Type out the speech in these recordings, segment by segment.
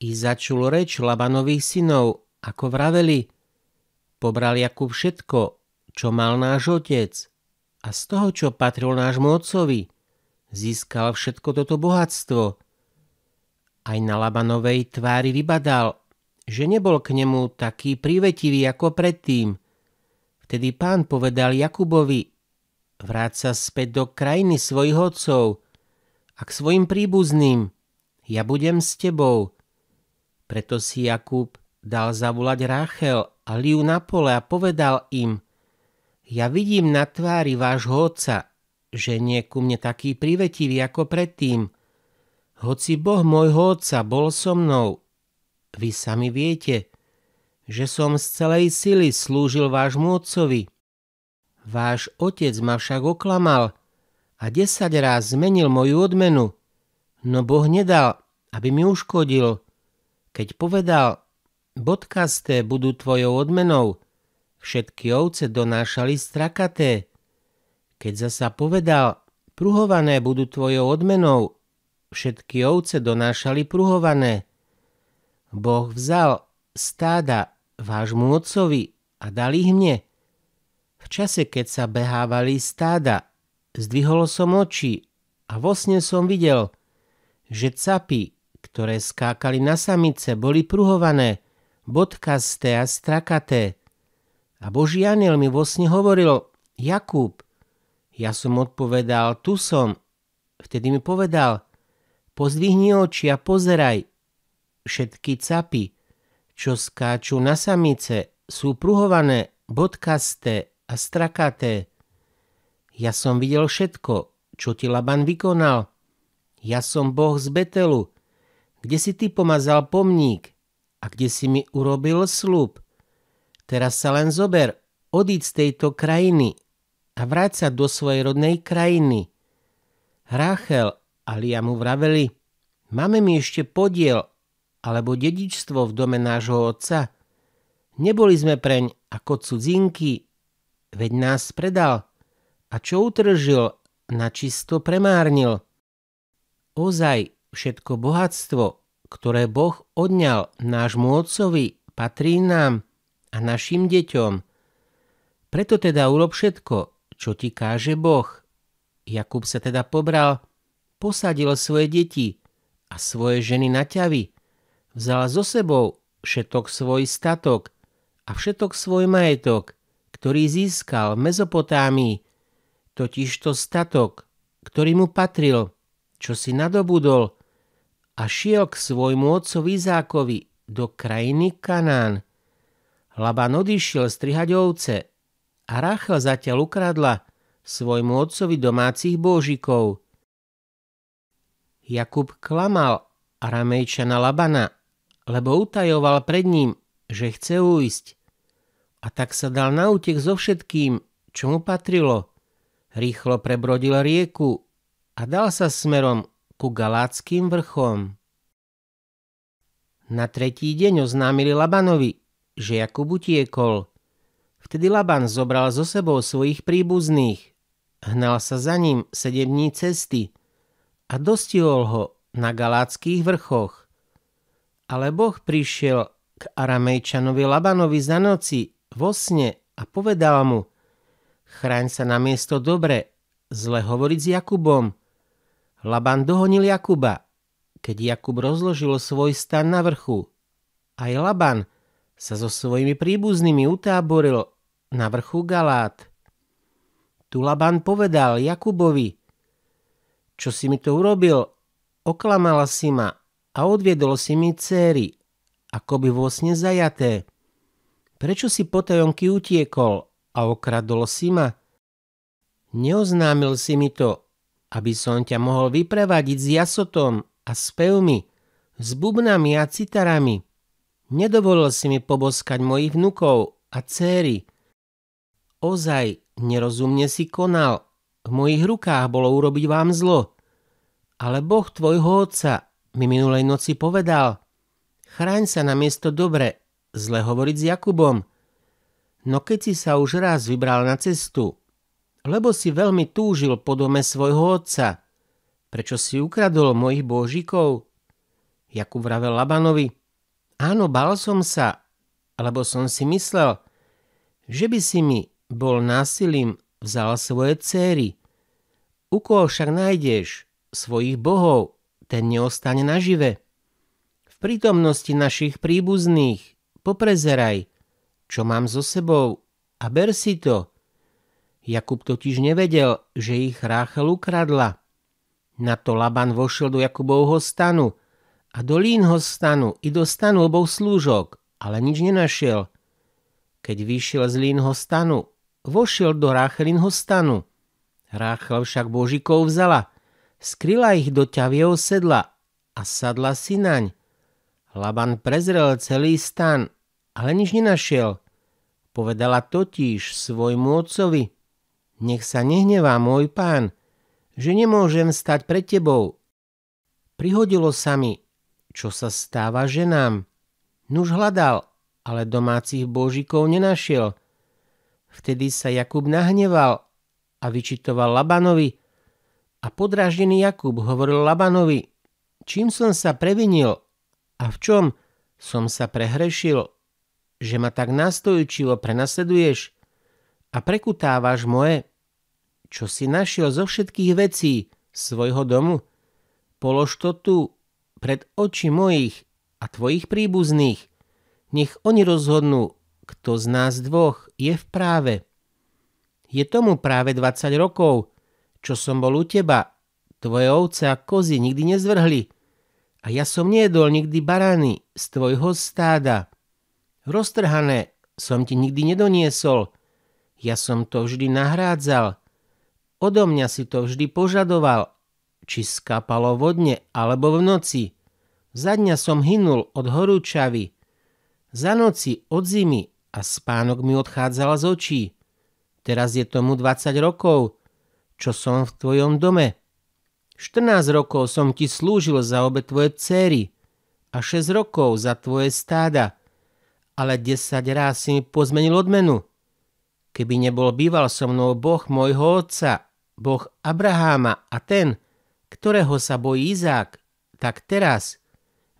I začul reč Labanových synov, ako vraveli. Pobral Jakub všetko, čo mal náš otec a z toho, čo patril nášmu otcovi, získal všetko toto bohatstvo. Aj na Labanovej tvári vybadal, že nebol k nemu taký prívetivý ako predtým. Vtedy pán povedal Jakubovi, vráť sa späť do krajiny svojich otcov a k svojim príbuzným. Ja budem s tebou preto si Jakub dal zavolať Ráchel a Liu na pole a povedal im, ja vidím na tvári vášho otca, že nie ku mne taký privetivý ako predtým. Hoci Boh môjho otca bol so mnou, vy sami viete, že som z celej sily slúžil vášmu otcovi. Váš otec ma však oklamal a desať raz zmenil moju odmenu, no Boh nedal, aby mi uškodil – keď povedal, bodkasté budú tvojou odmenou, všetky ovce donášali strakaté. Keď zasa povedal, pruhované budú tvojou odmenou, všetky ovce donášali pruhované. Boh vzal stáda vášmu otcovi a dal ich mne. V čase, keď sa behávali stáda, zdvihol som oči a vo sne som videl, že capy ktoré skákali na samice, boli pruhované, bodkasté a strakaté. A Boží aniel mi vo sne hovoril, Jakub. Ja som odpovedal, tu som. Vtedy mi povedal, pozdvihni oči a pozeraj. Všetky capy, čo skáču na samice, sú pruhované, bodkasté a strakaté. Ja som videl všetko, čo ti Laban vykonal. Ja som Boh z Betelu, kde si ty pomazal pomník a kde si mi urobil slúb. Teraz sa len zober, odíď z tejto krajiny a vráť sa do svojej rodnej krajiny. Ráchel a Lia mu vraveli, máme mi ešte podiel alebo dedičstvo v dome nášho otca. Neboli sme preň ako cudzinky, veď nás predal a čo utržil, načisto premárnil. Ozaj, všetko bohatstvo, ktoré Boh odňal nášmu otcovi, patrí nám a našim deťom. Preto teda urob všetko, čo ti káže Boh. Jakub sa teda pobral, posadil svoje deti a svoje ženy na ťavy. Vzal zo sebou všetok svoj statok a všetok svoj majetok, ktorý získal v Mezopotámii, to statok, ktorý mu patril, čo si nadobudol a šiel k svojmu otcovi Izákovi do krajiny Kanán. Laban odišiel strihať ovce a Rachel zatiaľ ukradla svojmu otcovi domácich božikov. Jakub klamal Aramejčana Labana, lebo utajoval pred ním, že chce uísť. A tak sa dal na útek so všetkým, čo mu patrilo. Rýchlo prebrodil rieku a dal sa smerom ku Galáckým vrchom. Na tretí deň oznámili Labanovi, že Jakub utiekol. Vtedy Laban zobral zo sebou svojich príbuzných. Hnal sa za ním sedem dní cesty a dostihol ho na Galáckých vrchoch. Ale Boh prišiel k Aramejčanovi Labanovi za noci vo sne a povedal mu – Chráň sa na miesto dobre, zle hovoriť s Jakubom, Laban dohonil Jakuba. Keď Jakub rozložil svoj stan na vrchu, aj Laban sa so svojimi príbuznými utáboril na vrchu Galát. Tu Laban povedal Jakubovi, čo si mi to urobil, oklamala si ma a odviedol si mi céry, ako by vo sne zajaté. Prečo si potajomky utiekol a okradol si ma? Neoznámil si mi to aby som ťa mohol vyprevadiť s jasotom a spevmi, s bubnami a citarami. Nedovolil si mi poboskať mojich vnukov a céry. Ozaj, nerozumne si konal. V mojich rukách bolo urobiť vám zlo. Ale Boh tvojho otca mi minulej noci povedal, chráň sa na miesto dobre, zle hovoriť s Jakubom. No keď si sa už raz vybral na cestu lebo si veľmi túžil po dome svojho otca. Prečo si ukradol mojich božikov? Jakub vravel Labanovi. Áno, bal som sa, lebo som si myslel, že by si mi bol násilím vzal svoje céry. U koho však nájdeš svojich bohov, ten neostane nažive. V prítomnosti našich príbuzných poprezeraj, čo mám so sebou a ber si to – Jakub totiž nevedel, že ich Ráchel ukradla. Na to Laban vošiel do Jakubovho stanu a do Línho stanu i do stanu obou slúžok, ale nič nenašiel. Keď vyšiel z Línho stanu, vošiel do Ráchelinho stanu. Ráchel však božikov vzala, skryla ich do ťavieho sedla a sadla si naň. Laban prezrel celý stan, ale nič nenašiel. Povedala totiž svojmu otcovi – nech sa nehnevá môj pán, že nemôžem stať pred tebou. Prihodilo sa mi, čo sa stáva ženám. Nuž hľadal, ale domácich božikov nenašiel. Vtedy sa Jakub nahneval a vyčitoval Labanovi. A podráždený Jakub hovoril Labanovi, čím som sa previnil a v čom som sa prehrešil, že ma tak nastojčivo prenasleduješ a prekutávaš moje čo si našiel zo všetkých vecí svojho domu. Polož to tu pred oči mojich a tvojich príbuzných. Nech oni rozhodnú, kto z nás dvoch je v práve. Je tomu práve 20 rokov, čo som bol u teba. Tvoje ovce a kozy nikdy nezvrhli. A ja som nejedol nikdy barány z tvojho stáda. Roztrhané som ti nikdy nedoniesol. Ja som to vždy nahrádzal. Odo mňa si to vždy požadoval, či skapalo vodne alebo v noci. Za dňa som hynul od horúčavy, za noci od zimy a spánok mi odchádzal z očí. Teraz je tomu 20 rokov, čo som v tvojom dome. 14 rokov som ti slúžil za obe tvoje céry a 6 rokov za tvoje stáda, ale 10 ráz si mi pozmenil odmenu. Keby nebol býval so mnou Boh môjho otca Boh Abraháma a ten, ktorého sa bojí Izák, tak teraz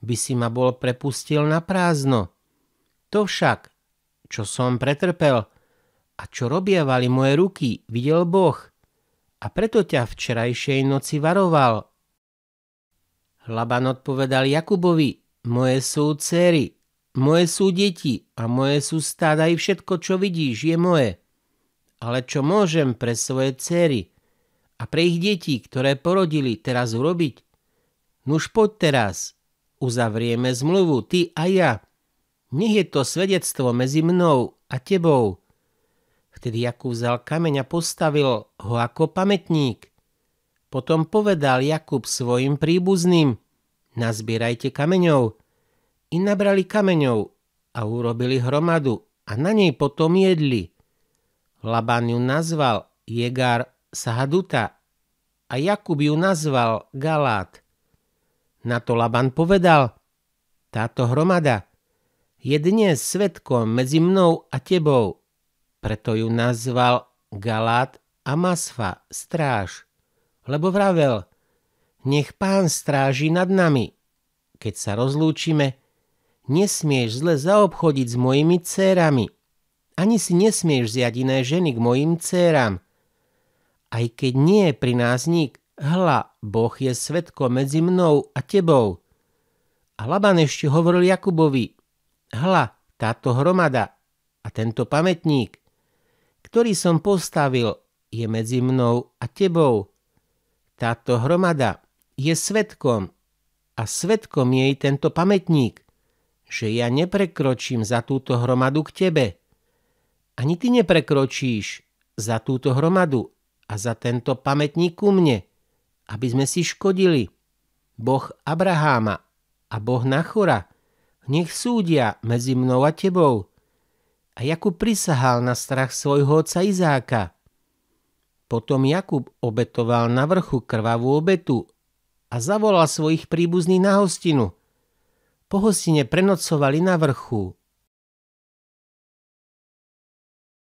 by si ma bol prepustil na prázdno. To však, čo som pretrpel a čo robievali moje ruky, videl Boh a preto ťa včerajšej noci varoval. Laban odpovedal Jakubovi, moje sú céry, moje sú deti a moje sú stáda i všetko, čo vidíš, je moje. Ale čo môžem pre svoje céry? a pre ich detí, ktoré porodili, teraz urobiť? Nuž poď teraz, uzavrieme zmluvu, ty a ja. Nech je to svedectvo medzi mnou a tebou. Vtedy Jakub vzal kameň a postavil ho ako pamätník. Potom povedal Jakub svojim príbuzným, nazbierajte kameňov. I nabrali kameňov a urobili hromadu a na nej potom jedli. Labán ju nazval Jegar sa Haduta a Jakub ju nazval Galát. Na to Laban povedal, táto hromada je dnes svetkom medzi mnou a tebou, preto ju nazval Galát a Masfa stráž, lebo vravel, nech pán stráži nad nami. Keď sa rozlúčime, nesmieš zle zaobchodiť s mojimi cérami, ani si nesmieš zjať iné ženy k mojim céram, aj keď nie je pri nás nik, hla, Boh je svetko medzi mnou a tebou. A Laban ešte hovoril Jakubovi, hla, táto hromada a tento pamätník, ktorý som postavil, je medzi mnou a tebou. Táto hromada je svetkom a svetkom je i tento pamätník, že ja neprekročím za túto hromadu k tebe. Ani ty neprekročíš za túto hromadu a za tento pamätník ku mne, aby sme si škodili. Boh Abraháma a Boh Nachora, nech súdia medzi mnou a tebou. A Jakub prisahal na strach svojho otca Izáka. Potom Jakub obetoval na vrchu krvavú obetu a zavolal svojich príbuzných na hostinu. Po hostine prenocovali na vrchu